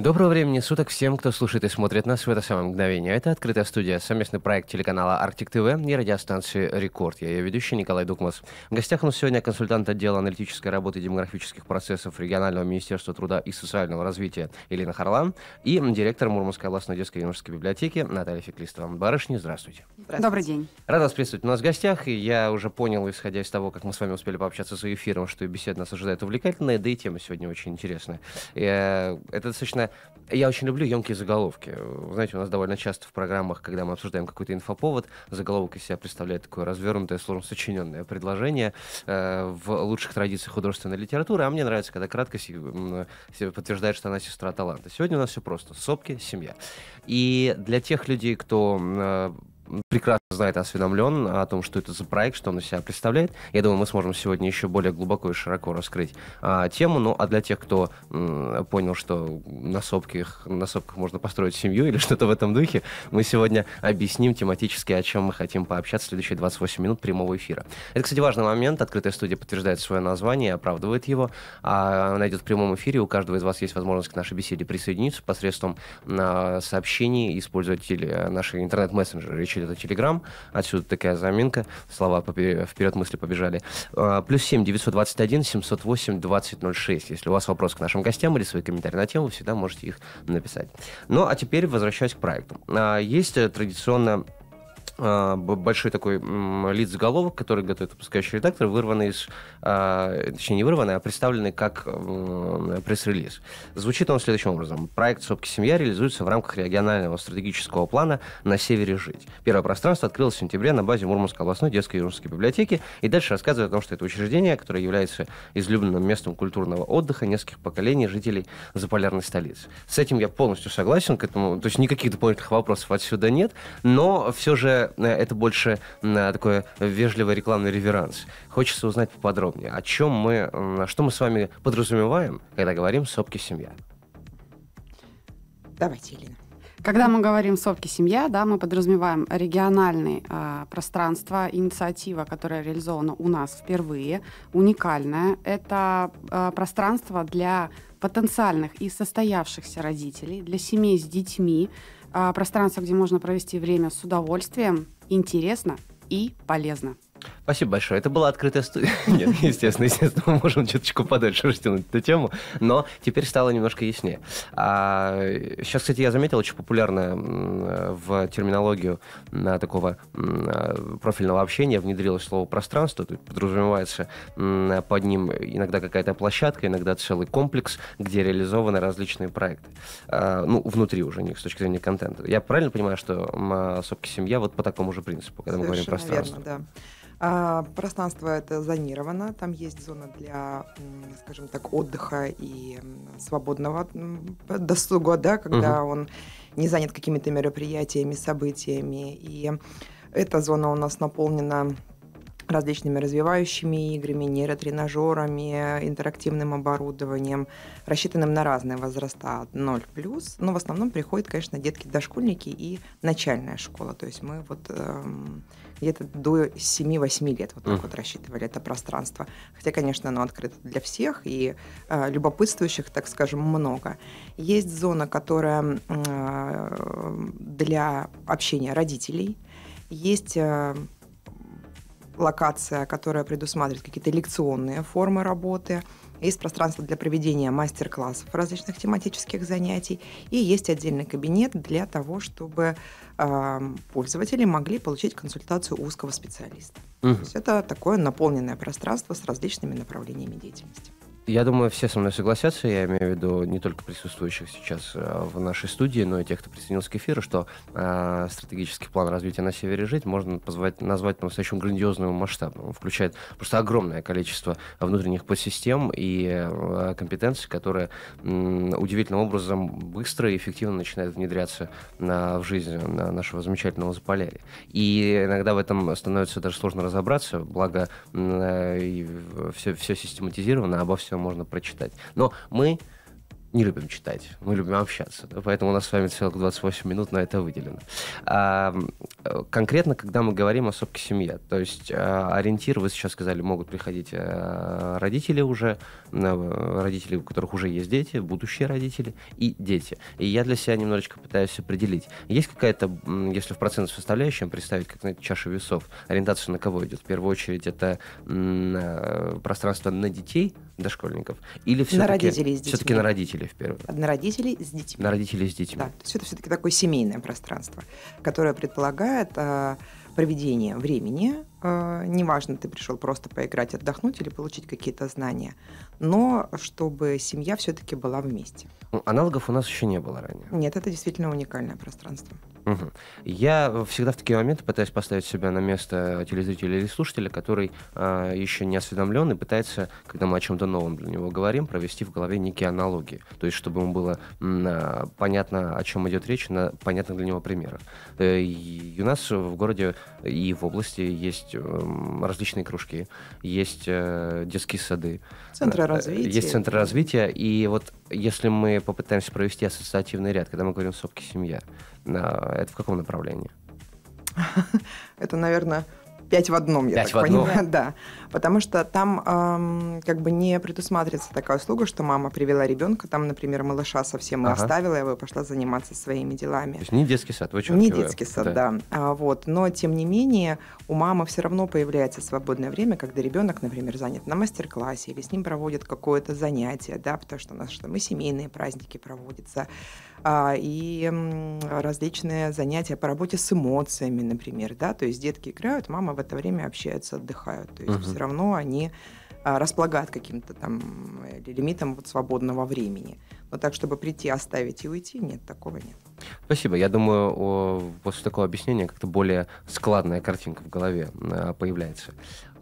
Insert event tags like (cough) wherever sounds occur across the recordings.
Доброго времени суток всем, кто слушает и смотрит нас в это самое мгновение. Это «Открытая студия», совместный проект телеканала «Арктик ТВ» и радиостанции «Рекорд». Я ее ведущий Николай Дукмас. В гостях у нас сегодня консультант отдела аналитической работы и демографических процессов Регионального министерства труда и социального развития Елена Харлан и директор Мурманской областной детской юношеской библиотеки Наталья Феклистова. Барышни, здравствуйте. здравствуйте. Добрый день. Рад вас приветствовать у нас в гостях. И я уже понял, исходя из того, как мы с вами успели пообщаться за эфиром, что беседа нас ожидает увлекательная, да и тема сегодня очень интересная. И, э, это достаточно я очень люблю емкие заголовки. знаете, у нас довольно часто в программах, когда мы обсуждаем какой-то инфоповод, заголовок из себя представляет такое развернутое, сложно сочиненное предложение э, в лучших традициях художественной литературы. А мне нравится, когда краткость себе подтверждает, что она сестра таланта. Сегодня у нас все просто. Сопки, семья. И для тех людей, кто э, прекрасно знает и осведомлен о том, что это за проект, что он из себя представляет. Я думаю, мы сможем сегодня еще более глубоко и широко раскрыть а, тему. Ну, а для тех, кто м, понял, что на сопках, на сопках можно построить семью или (laughs) что-то в этом духе, мы сегодня объясним тематически, о чем мы хотим пообщаться в следующие 28 минут прямого эфира. Это, кстати, важный момент. Открытая студия подтверждает свое название, и оправдывает его. А она идет в прямом эфире. У каждого из вас есть возможность к нашей беседе присоединиться посредством а, сообщений, использовать а, наши интернет-мессенджеры. Речь это Телеграм. Отсюда такая заминка. Слова вперед мысли побежали. А, плюс 7 921 708 2006. Если у вас вопрос к нашим гостям или свои комментарии на тему, вы всегда можете их написать. Ну, а теперь возвращаюсь к проекту. А, есть э, традиционно а, большой такой лид заголовок, который готовит выпускающий редактор, вырванный из, а, точнее не вырванный, а представленный как пресс-релиз. Звучит он следующим образом. Проект «Сопки семья» реализуется в рамках регионального стратегического плана «На севере жить». Первое пространство открылось в сентябре на базе Мурманской областной детской и юрмской библиотеки и дальше рассказывает о том, что это учреждение, которое является излюбленным местом культурного отдыха нескольких поколений жителей заполярной столицы. С этим я полностью согласен, к этому, то есть никаких дополнительных вопросов отсюда нет, но все же Э, это, больше э, такое вежливый рекламный реверанс. Хочется узнать поподробнее, о чем мы, что мы с вами подразумеваем, когда говорим «сопки семья». Давайте, Елена. Когда мы говорим «сопки семья», да, мы подразумеваем региональное э, а, пространство, инициатива, которая реализована у нас впервые, уникальная. Это э, пространство для потенциальных и состоявшихся родителей, для семей с детьми, а, пространство, где можно провести время с удовольствием, интересно и полезно. Спасибо большое. Это была открытая студия. (laughs) Нет, естественно, естественно, мы можем чуточку подальше растянуть эту тему, но теперь стало немножко яснее. А, сейчас, кстати, я заметил очень популярное в терминологию на такого а, профильного общения внедрилось слово «пространство». Тут подразумевается под ним иногда какая-то площадка, иногда целый комплекс, где реализованы различные проекты. А, ну, внутри уже, них с точки зрения контента. Я правильно понимаю, что а, «Сопки семья» вот по такому же принципу, когда Совершенно мы говорим «пространство»? Верно, да. А, пространство это зонировано, там есть зона для, скажем так, отдыха и свободного досуга, да, когда угу. он не занят какими-то мероприятиями, событиями. И эта зона у нас наполнена различными развивающими играми, нейротренажерами, интерактивным оборудованием, рассчитанным на разные возраста 0 Но в основном приходят, конечно, детки дошкольники и начальная школа. То есть мы вот эм, где-то до 7-8 лет вот так mm. вот рассчитывали это пространство. Хотя, конечно, оно открыто для всех, и э, любопытствующих, так скажем, много. Есть зона, которая э, для общения родителей. Есть... Э, локация, которая предусматривает какие-то лекционные формы работы. Есть пространство для проведения мастер-классов различных тематических занятий. И есть отдельный кабинет для того, чтобы пользователи могли получить консультацию узкого специалиста. Угу. То есть это такое наполненное пространство с различными направлениями деятельности я думаю, все со мной согласятся, я имею в виду не только присутствующих сейчас э, в нашей студии, но и тех, кто присоединился к эфиру, что э, стратегический план развития на севере жить можно позвать, назвать по-настоящему грандиозным масштабом. Он включает просто огромное количество внутренних подсистем и э, компетенций, которые э, удивительным образом быстро и эффективно начинают внедряться на, в жизнь на нашего замечательного Заполярья. И иногда в этом становится даже сложно разобраться, благо э, все, все систематизировано, а обо всем все можно прочитать. Но мы не любим читать, мы любим общаться. Да? Поэтому у нас с вами целых 28 минут на это выделено. А, конкретно, когда мы говорим о сопке семья, то есть а, ориентир, вы сейчас сказали, могут приходить а, родители уже, а, родители, у которых уже есть дети, будущие родители и дети. И я для себя немножечко пытаюсь определить, есть какая-то, если в процентном составляющем представить, как на чаше весов, ориентация на кого идет? В первую очередь это м, пространство на детей – дошкольников? Или все-таки на родителей с Все-таки на родителей в первую На родителей с детьми. На родителей с детьми. Да, то есть это все-таки такое семейное пространство, которое предполагает э, проведение времени. Э, неважно, ты пришел просто поиграть, отдохнуть или получить какие-то знания, но чтобы семья все-таки была вместе. Ну, аналогов у нас еще не было ранее. Нет, это действительно уникальное пространство. Угу. Я всегда в такие моменты пытаюсь поставить себя на место телезрителя или слушателя, который э, а, еще не осведомлен и пытается, когда мы о чем-то новом для него говорим, провести в голове некие аналогии. То есть, чтобы ему было э, понятно, о чем идет речь, на понятных для него примерах. Э, и у нас в городе и в области есть э, различные кружки, есть э, детские сады. Центры э, развития. Есть центры развития. И вот если мы попытаемся провести ассоциативный ряд, когда мы говорим «сопки семья», это в каком направлении? (laughs) Это, наверное, пять в одном, я 5 так в понимаю. Одном. (laughs) Да, потому что там эм, как бы не предусматривается такая услуга, что мама привела ребенка, там, например, малыша совсем ага. оставила его и пошла заниматься своими делами. То есть не детский сад, вы Не детский сад, да. да. А, вот, но тем не менее у мамы все равно появляется свободное время, когда ребенок, например, занят на мастер-классе или с ним проводят какое-то занятие, да, потому что у нас что мы семейные праздники проводятся а, и различные занятия по работе с эмоциями, например, да, то есть детки играют, мама в это время общается, отдыхают, то есть угу. все равно они а, располагают каким-то там э, лимитом вот свободного времени. Но так, чтобы прийти, оставить и уйти, нет, такого нет. Спасибо. Я думаю, о, после такого объяснения как-то более складная картинка в голове э, появляется.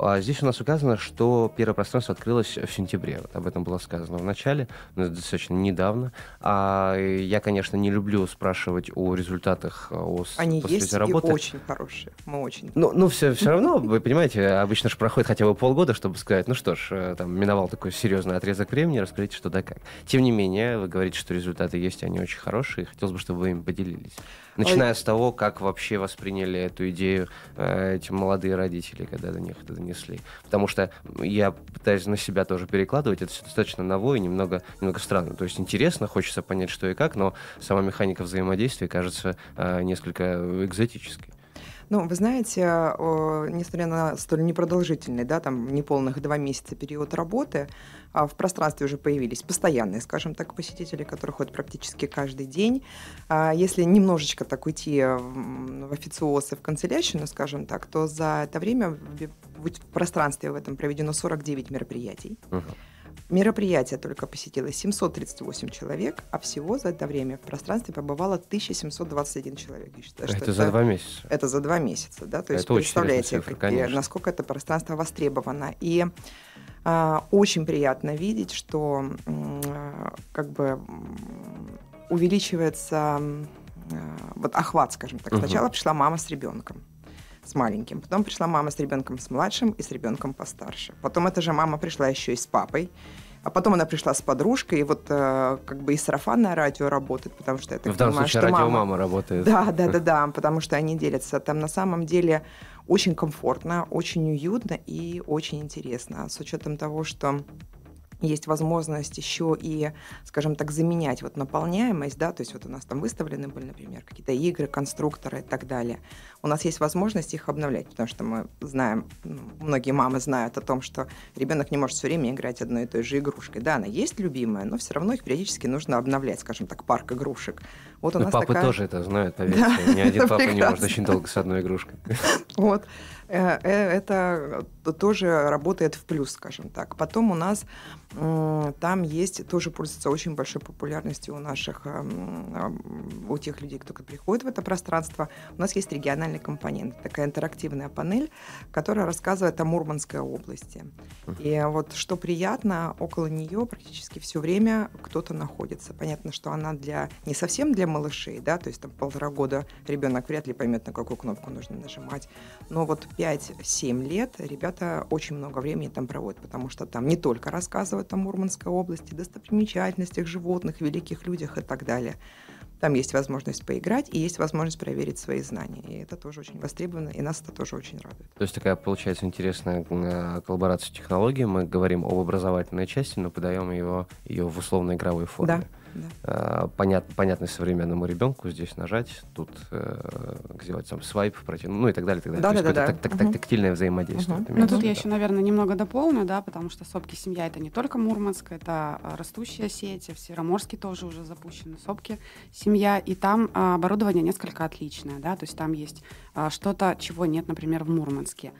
А здесь у нас указано, что первое пространство открылось в сентябре. Вот об этом было сказано в начале, но это достаточно недавно. А я, конечно, не люблю спрашивать о результатах э, о Они после есть работы. и очень хорошие. Мы очень. Ну, ну все, все равно, вы понимаете, обычно же проходит хотя бы полгода, чтобы сказать, ну что ж, э, там миновал такой серьезный отрезок времени, расскажите, что да как. Тем не менее, вы говорите, что результаты есть, они очень хорошие. Хотелось бы, чтобы вы своими поделились? Начиная Ой. с того, как вообще восприняли эту идею э, эти молодые родители, когда до них это донесли. Потому что я пытаюсь на себя тоже перекладывать, это все достаточно ново и немного, немного странно. То есть интересно, хочется понять, что и как, но сама механика взаимодействия кажется э, несколько э, экзотической. Ну, вы знаете, несмотря на столь непродолжительный, да, там неполных два месяца период работы, а, в пространстве уже появились постоянные, скажем так, посетители, которые ходят практически каждый день. А, если немножечко так уйти в официоз и в канцелярщину, скажем так, то за это время в пространстве в этом проведено 49 мероприятий. Uh-huh Мероприятие только посетило 738 человек, а всего за это время в пространстве побывало 1721 человек. Я считаю, это, это за два месяца. Это за два месяца, да. То есть это представляете, цифра, как, насколько это пространство востребовано. И а, очень приятно видеть, что а, как бы увеличивается а, вот охват, скажем так. Угу. Сначала пришла мама с ребенком с маленьким. Потом пришла мама с ребенком с младшим и с ребенком постарше. Потом эта же мама пришла еще и с папой. А потом она пришла с подружкой, и вот э, как бы и сарафанное радио работает, потому что это так ну, в данном понимаю, случае радио мама... мама работает. Да, да, да, (laughs) да, потому что они делятся. Там на самом деле очень комфортно, очень уютно и очень интересно. А с учетом того, что есть возможность еще и, скажем так, заменять вот наполняемость, да, то есть вот у нас там выставлены были, например, какие-то игры, конструкторы и так далее. У нас есть возможность их обновлять, потому что мы знаем, ну, многие мамы знают о том, что ребенок не может все время играть одной и той же игрушкой. Да, она есть любимая, но все равно их периодически нужно обновлять, скажем так, парк игрушек. Вот у но ну, нас папы такая... тоже это знают, (laughs) поверьте. Да, Ни один папа прекрасно. не может очень долго с одной игрушкой. (laughs) Вот. Э, э, это что тоже работает в плюс, скажем так. Потом у нас там есть, тоже пользуется очень большой популярностью у наших, эм, эм, у тех людей, кто приходит в это пространство. У нас есть региональный компонент, такая интерактивная панель, которая рассказывает о Мурманской области. И вот что приятно, около нее практически все время кто-то находится. Понятно, что она для не совсем для малышей, да, то есть там полтора года ребенок вряд ли поймет, на какую кнопку нужно нажимать. Но вот 5-7 лет ребята ребята очень много времени там проводят, потому что там не только рассказывают о Мурманской области, достопримечательностях, животных, великих людях и так далее. Там есть возможность поиграть и есть возможность проверить свои знания. И это тоже очень востребовано, и нас это тоже очень радует. То есть такая получается интересная э, коллаборация технологий. Мы говорим об образовательной части, но подаем ее ее в условно-игровой форме. Да. Да. Э, понят, понятно современному ребенку здесь нажать, тут э, сделать там свайп, протянуть, ну и так далее, так далее. Да, да, да, да. Так, так, угу. Тактильное взаимодействие. Угу. Ну тут я еще, наверное, немного дополню, да, потому что сопки семья это не только Мурманск, это а, растущая сеть, в Североморске тоже уже запущены сопки семья, и там а, оборудование несколько отличное, да, то есть там есть а, что-то, чего нет, например, в Мурманске.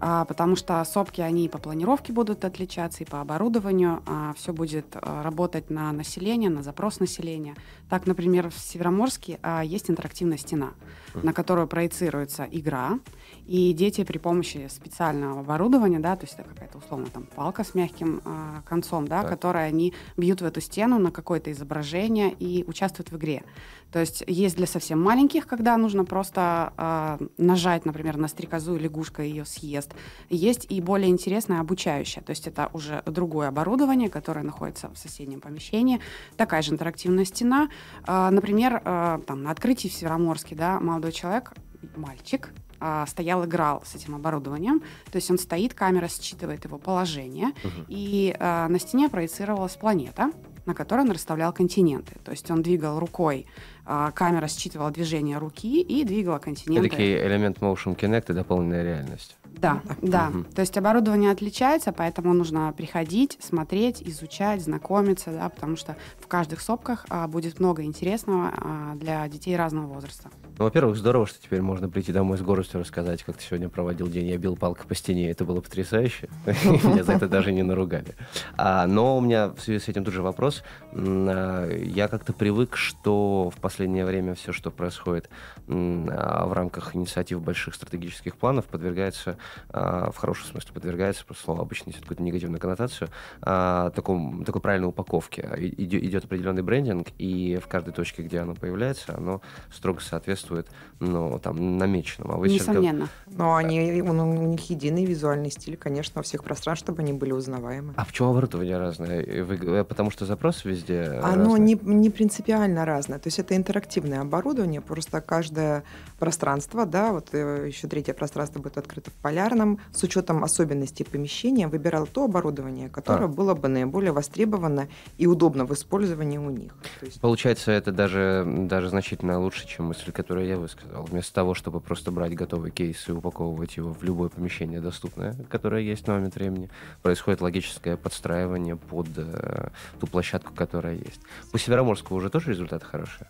А, потому что сопки, они и по планировке будут отличаться, и по оборудованию. А Все будет а, работать на население, на запрос населения. Так, например, в Североморске есть интерактивная стена, на которую проецируется игра, и дети при помощи специального оборудования, да, то есть это какая-то условно там палка с мягким концом, да, которая они бьют в эту стену на какое-то изображение и участвуют в игре. То есть есть для совсем маленьких, когда нужно просто нажать, например, на стрекозу и лягушка ее съест, тест. Есть и более интересная обучающая, то есть это уже другое оборудование, которое находится в соседнем помещении. Такая же интерактивная стена. А, например, а, там, на открытии в Североморске да, молодой человек, мальчик, а, стоял, играл с этим оборудованием. То есть он стоит, камера считывает его положение, uh-huh. и на стене проецировалась планета, на которой он расставлял континенты. То есть он двигал рукой, камера считывала движение руки и двигала континенты. Это такие элемент motion connect и дополненная реальность. Да, да. да. Угу. То есть оборудование отличается, поэтому нужно приходить, смотреть, изучать, знакомиться, да, потому что в каждых сопках а, будет много интересного а, для детей разного возраста. Ну, во-первых, здорово, что теперь можно прийти домой с гордостью рассказать, как ты сегодня проводил день, я бил палкой по стене, это было потрясающе. (laughs) Меня за это даже не наругали. А, но у меня в связи с этим тут же вопрос. А, я как-то привык, что в последнее время все, что происходит а, в рамках инициатив больших стратегических планов, подвергается а, в хорошем смысле подвергается, просто слово обычно несет какую-то негативную коннотацию, э, такой правильной упаковке. идет, определенный брендинг, и в каждой точке, где оно появляется, оно строго соответствует ну, там, намеченному. А вы Несомненно. Сейчас... Но они, он, у них единый визуальный стиль, конечно, во всех пространствах, чтобы они были узнаваемы. А в почему оборудование разное? Вы, э, потому что запрос везде Оно разное? не, не принципиально разное. То есть это интерактивное оборудование, просто каждое пространство, да, вот э, еще третье пространство будет открыто в полярном с учетом особенностей помещения выбирал то оборудование, которое а. было бы наиболее востребовано и удобно в использовании у них. есть... Получается, это даже, даже значительно лучше, чем мысль, которую я высказал. Вместо того, чтобы просто брать готовый кейс и упаковывать его в любое помещение доступное, которое есть на момент времени, происходит логическое подстраивание под э, ту площадку, которая есть. По Североморску уже тоже результаты хорошие?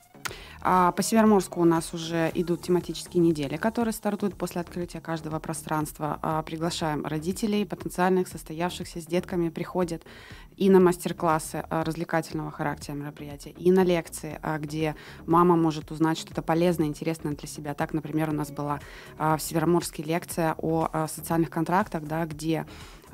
А по Североморску у нас уже идут тематические недели, которые стартуют после открытия каждого пространства пространство. А приглашаем родителей, потенциальных состоявшихся с детками приходят и на мастер-классы а, развлекательного характера мероприятия, и на лекции, а, где мама может узнать что-то полезное, интересное для себя. Так, например, у нас была в Североморске лекция о социальных контрактах, да, где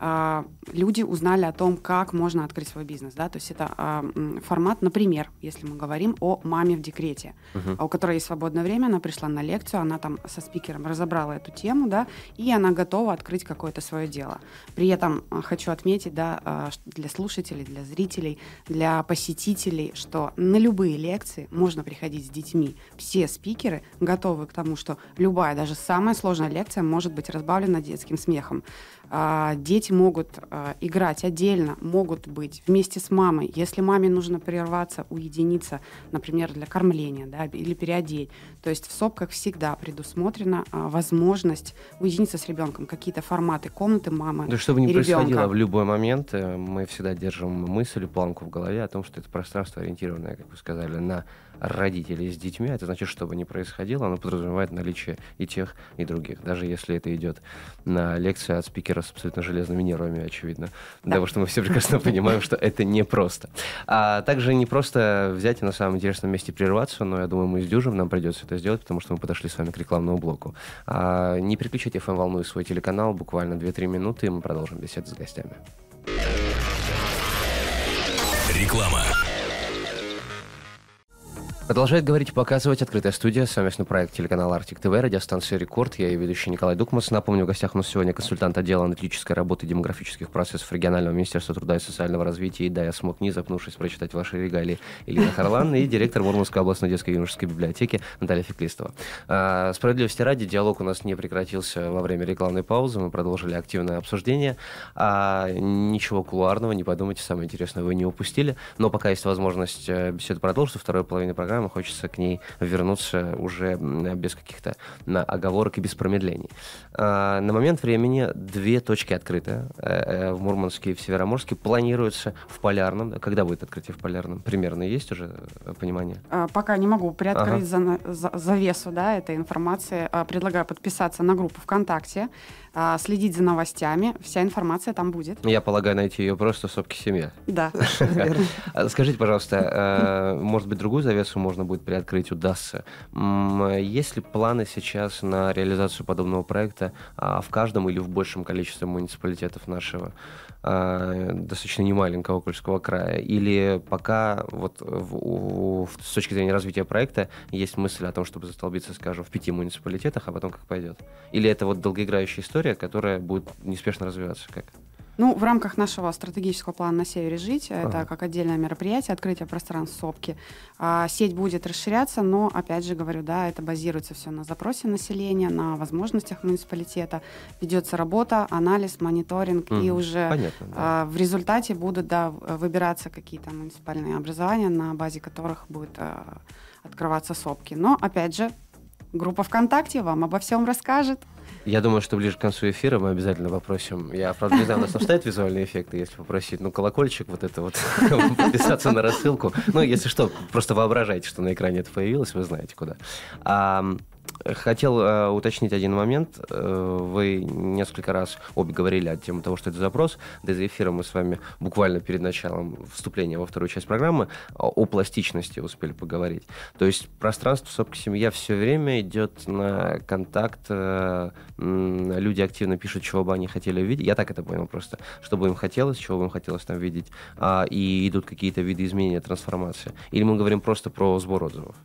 а, люди узнали о том, как можно открыть свой бизнес. Да? То есть это а, формат, например, если мы говорим о маме в декрете, угу. у которой есть свободное время, она пришла на лекцию, она там со спикером разобрала эту тему, да, и она готова открыть какое-то свое дело. При этом хочу отметить, да, для слушателей, для зрителей, для посетителей, что на любые лекции можно приходить с детьми. Все спикеры готовы к тому, что любая, даже самая сложная лекция может быть разбавлена детским смехом. А, дети могут а, играть отдельно, могут быть вместе с мамой. Если маме нужно прерваться, уединиться, например, для кормления да, или переодеть. То есть в сопках всегда предусмотрена а, возможность уединиться с ребенком. Какие-то форматы комнаты мамы Да что бы ни происходило, в любой момент э, мы всегда держим мысль, планку в голове о том, что это пространство ориентированное, как вы сказали, на родителей с детьми, это значит, что бы ни происходило, оно подразумевает наличие и тех, и других. Даже если это идет на лекции от спикера с абсолютно железными нервами, очевидно. Да. Потому что мы все прекрасно понимаем, что это непросто. А также не просто взять и на самом интересном месте прерваться, но я думаю, мы с дюжем нам придется это сделать, потому что мы подошли с вами к рекламному блоку. А, не переключайте FM-волну эм» и свой телеканал, буквально 2-3 минуты, и мы продолжим беседу с гостями. Реклама. Продолжает говорить и показывать «Открытая студия», совместный проект телеканала «Арктик ТВ», радиостанция «Рекорд». Я и ведущий Николай Дукмас. Напомню, в гостях у нас сегодня консультант отдела аналитической работы демографических процессов регионального министерства труда и социального развития. И да, я смог, не запнувшись, прочитать ваши регалии Елена Харлан и директор Мурманской областной детской юношеской библиотеки Наталья Феклистова. А, справедливости ради, диалог у нас не прекратился во время рекламной паузы. Мы продолжили активное обсуждение. А, ничего кулуарного, не подумайте, самое интересное вы не упустили. Но пока есть возможность э, беседу продолжить, второй половине программы знаем, хочется к ней вернуться уже без каких-то оговорок и без промедлений. А, на момент времени две точки открыты э, э, в Мурманске и в Североморске. Планируется в Полярном. Когда будет открытие в Полярном? Примерно есть уже э, понимание? А, пока не могу приоткрыть ага. завесу да, этой информации. А, предлагаю подписаться на группу ВКонтакте а, следить за новостями. Вся информация там будет. Я полагаю, найти ее просто в сопке семья. Да. (laughs) А, скажите, пожалуйста, а, может быть, другую завесу можно будет приоткрыть, удастся. Есть ли планы сейчас на реализацию подобного проекта в каждом или в большем количестве муниципалитетов нашего Э, достаточно немаленького Кольского края? Или пока вот в, в, с точки зрения развития проекта есть мысль о том, чтобы застолбиться, скажем, в пяти муниципалитетах, а потом как пойдет? Или это вот долгоиграющая история, которая будет неспешно развиваться? Как? Ну, в рамках нашего стратегического плана «На севере жить», э, ага. это как отдельное мероприятие, открытие пространств СОПки. А, сеть будет расширяться, но, опять же говорю, да, это базируется все на запросе населения, на возможностях муниципалитета. Ведется работа, анализ, мониторинг, mm и уже Понятно, да. а, в результате будут да, э, выбираться какие-то муниципальные образования, на базе которых будет а, открываться СОПки. Но, опять же, группа ВКонтакте вам обо всем расскажет. Я думаю, что ближе к концу эфира мы обязательно попросим. Я, правда, не знаю, у нас там визуальные эффекты, если попросить, ну, колокольчик вот это вот, (laughs) подписаться на рассылку. Ну, если что, просто воображайте, что на экране это появилось, вы знаете куда. Хотел э, уточнить один момент. Э, вы несколько раз обе говорили о теме того, что это запрос. До эфира мы с вами буквально перед началом вступления во вторую часть программы э, о пластичности успели поговорить. То есть пространство «Сопка семья» все время идет на контакт. Э, люди активно пишут, чего бы они хотели видеть. Я так это понял просто. Что бы им хотелось, чего бы им хотелось там видеть. А, и идут какие-то виды изменения, трансформации. Или мы говорим просто про сбор отзывов?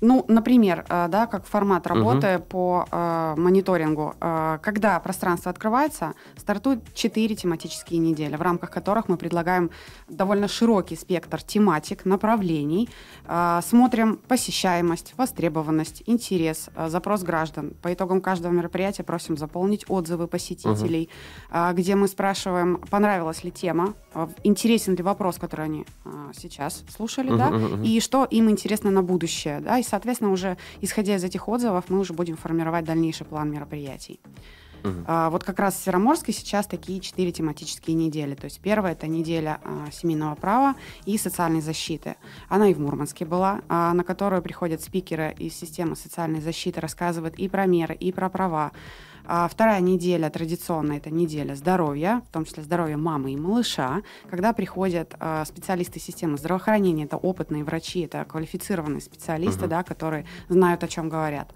Ну, например, э, да, как формат работы угу. по э, мониторингу. Э, когда пространство открывается, стартуют 4 тематические недели, в рамках которых мы предлагаем довольно широкий спектр тематик, направлений. Э, смотрим посещаемость, востребованность, интерес, э, запрос граждан. По итогам каждого мероприятия просим заполнить отзывы посетителей, угу. где мы спрашиваем, понравилась ли тема, интересен ли вопрос, который они сейчас слушали, угу, да, угу. и что им интересно на будущее, да, и соответственно, уже исходя из этих отзывов, мы уже будем формировать дальнейший план мероприятий. Угу. А, вот как раз в Сероморске сейчас такие четыре тематические недели. То есть первая это неделя а, семейного права и социальной защиты. Она и в Мурманске была, а, на которую приходят спикеры из системы социальной защиты, рассказывают и про меры, и про права, а вторая неделя традиционно это неделя здоровья, в том числе здоровья мамы и малыша, когда приходят э, специалисты системы здравоохранения, это опытные врачи, это квалифицированные специалисты, угу. да, которые знают, о чем говорят.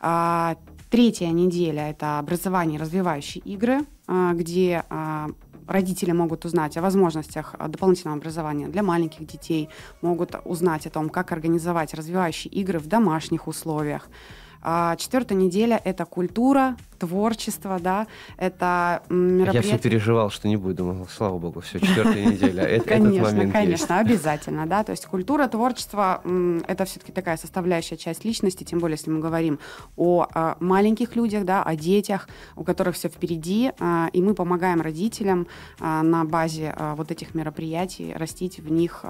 А, третья неделя это образование развивающие игры, а, где а, родители могут узнать о возможностях а, дополнительного образования для маленьких детей, могут узнать о том, как организовать развивающие игры в домашних условиях. А четвертая неделя – это культура, творчество, да, это мероприятие. Я все переживал, что не буду, думал, слава богу, все, четвертая неделя, э, Конечно, момент конечно, обязательно, да, то есть культура, творчество, это все-таки такая составляющая часть личности, тем более, если мы говорим о а, маленьких людях, да, о детях, у которых все впереди, а, и мы помогаем родителям а, на базе вот этих мероприятий растить в них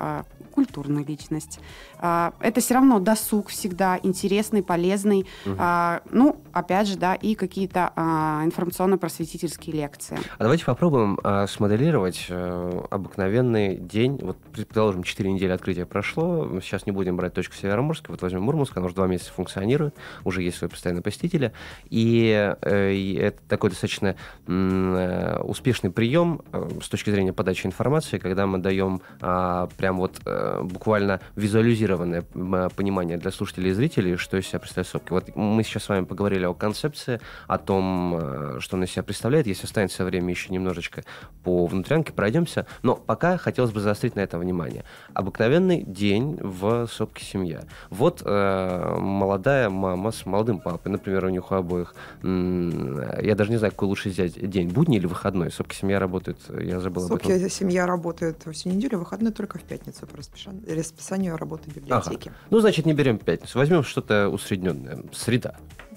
культурную личность. Это все равно досуг всегда интересный, полезный, угу. ну, опять же, да, и какие-то это а, информационно-просветительские лекции. А давайте попробуем а, смоделировать а, обыкновенный день. Вот, предположим, 4 недели открытия прошло. Сейчас не будем брать точку Североморска. Вот возьмем Мурманск, оно уже 2 месяца функционирует. Уже есть свои постоянные посетители. И, э, и это такой достаточно м, э, успешный прием с точки зрения подачи информации, когда мы даем а, прям вот а, буквально визуализированное понимание для слушателей и зрителей, что из себя представляет сопки. Вот мы сейчас с вами поговорили о концепции, о том, том, э, что он из себя представляет. Если останется время еще немножечко по внутрянке, пройдемся. Но пока хотелось бы заострить на этом внимание. Обыкновенный день в сопке семья. Вот э, молодая мама с молодым папой, например, у них у обоих, я даже не знаю, какой лучше взять день, будний или выходной. Сопки семья работает, я забыл Сопки об этом. семья работает всю неделю, а выходной только в пятницу по э, расписанию работы библиотеки. Ага. Ну, значит, не берем пятницу, возьмем что-то усредненное. Среда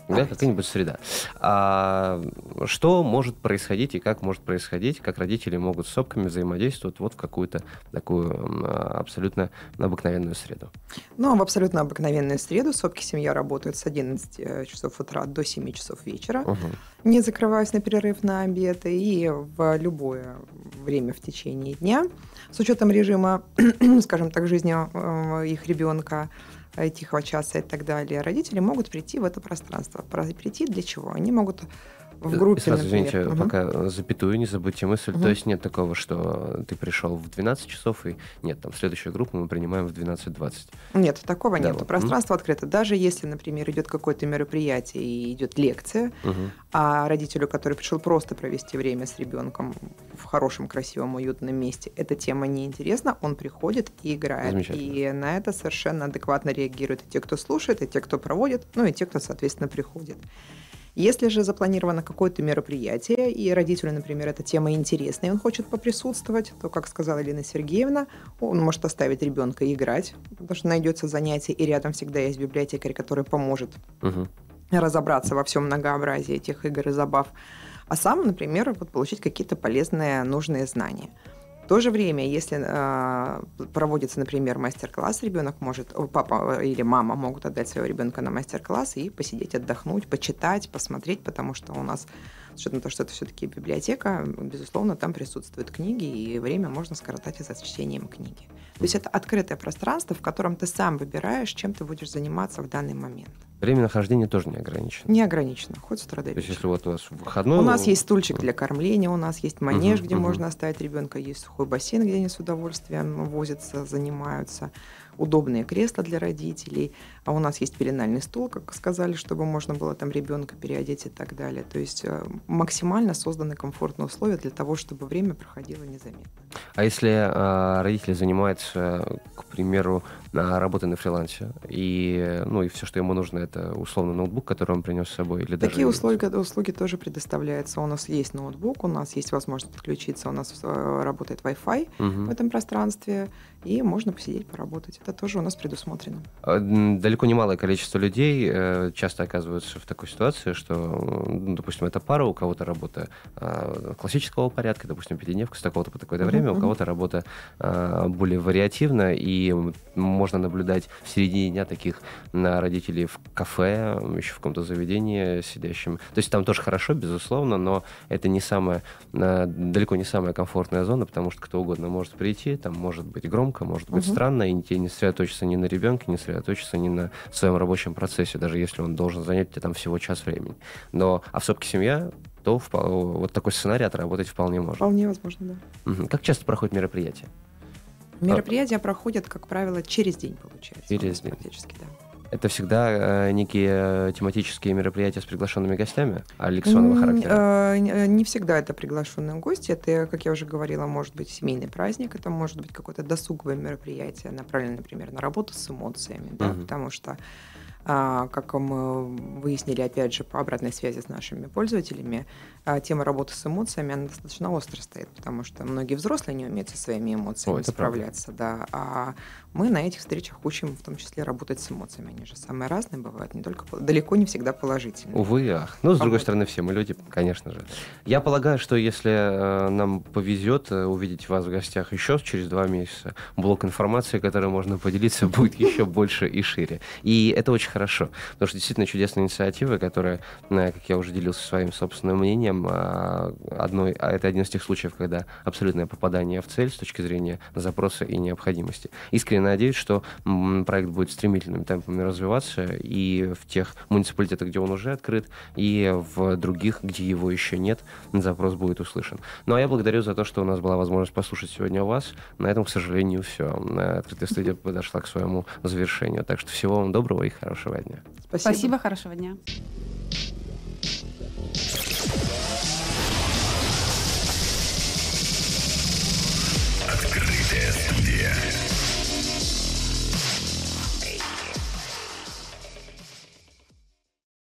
да, какая-нибудь среда. А, что может происходить и как может происходить, как родители могут с сопками взаимодействовать вот в какую-то такую абсолютно обыкновенную среду? Ну, в абсолютно обыкновенную среду сопки семья работают с 11 э, часов утра до 7 часов вечера, угу. не закрываясь на перерыв на обед и в любое время в течение дня. С учетом режима, (clears throat) скажем так, жизни э, их ребенка – Э, тихого часа и так далее, родители могут прийти в это пространство. Прийти для чего? Они могут Э, в группе, Сразу, например. извините, угу. пока запятую не забудьте мысль. Угу. То есть нет такого, что ты пришел в 12 часов и нет, там следующую группу мы принимаем в 12.20. Нет, такого да, нет. Вот. Пространство угу. открыто. Даже если, например, идет какое-то мероприятие и идет лекция, угу. а родителю, который пришел просто провести время с ребенком в хорошем, красивом, уютном месте, эта тема неинтересна, он приходит и играет. И на это совершенно адекватно реагируют и те, кто слушает, и те, кто проводит, ну и те, кто, соответственно, приходит. Если же запланировано какое-то мероприятие, и родителю, например, эта тема интересна, и он хочет поприсутствовать, то, как сказала Лина Сергеевна, он может оставить ребенка играть, потому что найдется занятие, и рядом всегда есть библиотекарь, который поможет угу. разобраться во всем многообразии этих игр и забав. А сам, например, вот получить какие-то полезные, нужные знания – в то же время, если э, проводится, например, мастер-класс, ребенок может, папа э, или мама могут отдать своего ребенка на мастер-класс и посидеть, отдохнуть, почитать, посмотреть, потому что у нас, с учетом того, что это все-таки библиотека, безусловно, там присутствуют книги, и время можно скоротать и за чтением книги. То есть это открытое пространство, в котором ты сам выбираешь, чем ты будешь заниматься в данный момент. Время нахождения тоже не ограничено. Не ограничено, хоть страдай. То есть, если вот у вас выходной... У нас э, есть стульчик для кормления, у нас есть манеж, угу, где угу. можно оставить ребенка, есть сухой бассейн, где они с удовольствием возятся, занимаются, удобные кресла для родителей, а у нас есть пеленальный стул, как сказали, чтобы можно было там ребенка переодеть и так далее. То есть э, максимально созданы комфортные условия для того, чтобы время проходило незаметно. А если э, родители занимаются, к примеру, на работы на фрилансе. И, ну, и все, что ему нужно, это условно ноутбук, который он принес с собой. Или Такие даже... услуги, услуги тоже предоставляются. У нас есть ноутбук, у нас есть возможность подключиться, у нас э, работает Wi-Fi угу. в этом пространстве и можно посидеть, поработать. Это тоже у нас предусмотрено. А, далеко не малое количество людей э, часто оказываются в такой ситуации, что, ну, допустим, это пара, у кого-то работа а, классического порядка, допустим, пятидневка с такого-то по такое-то время, у кого-то работа а, более вариативна, и можно наблюдать в середине дня таких на родителей в кафе, еще в каком-то заведении сидящим. То есть там тоже хорошо, безусловно, но это не самая, далеко не самая комфортная зона, потому что кто угодно может прийти, там может быть громко, ребенка может быть угу. странно, и не сосредоточиться ни на ребенке, не сосредоточиться ни на своем рабочем процессе, даже если он должен занять тебе там всего час времени. Но, а в таки семья, то вот такой сценарий отработать вполне можно. Вполне возможно, да. Угу. Как часто проходят мероприятия? Мероприятия а... проходят, как правило, через день, получается. Через день. Практически, да. Это всегда э, некие э, тематические мероприятия с приглашенными гостями, а характера? Э, не, э, не всегда это приглашенные гости. Это, как я уже говорила, может быть семейный праздник, это может быть какое-то досуговое мероприятие, направленное, например, на работу с эмоциями, да, угу. потому что а, как мы выяснили, опять же, по обратной связи с нашими пользователями, а тема работы с эмоциями, она достаточно остро стоит, потому что многие взрослые не умеют со своими эмоциями О, справляться, правда. да, а мы на этих встречах учим в том числе работать с эмоциями, они же самые разные бывают, не только, далеко не всегда положительные. Увы, ах. Ну, с другой стороны, все мы люди, конечно же. Я полагаю, что если э, нам повезет э, увидеть вас в гостях еще через два месяца, блок информации, который можно поделиться, (laughs) будет еще больше и шире. И это очень хорошо, потому что действительно чудесная инициатива, которая, э, как я уже делился своим собственным мнением, совпадением. А, одной, а это один из тех случаев, когда абсолютное попадание в цель с точки зрения запроса и необходимости. Искренне надеюсь, что проект будет стремительными темпами развиваться и в тех муниципалитетах, где он уже открыт, и в других, где его еще нет, запрос будет услышан. Ну а я благодарю за то, что у нас была возможность послушать сегодня вас. На этом, к сожалению, все. Э, открытая студия подошла к своему завершению. Так что всего вам доброго и хорошего дня. Спасибо, Спасибо хорошего дня.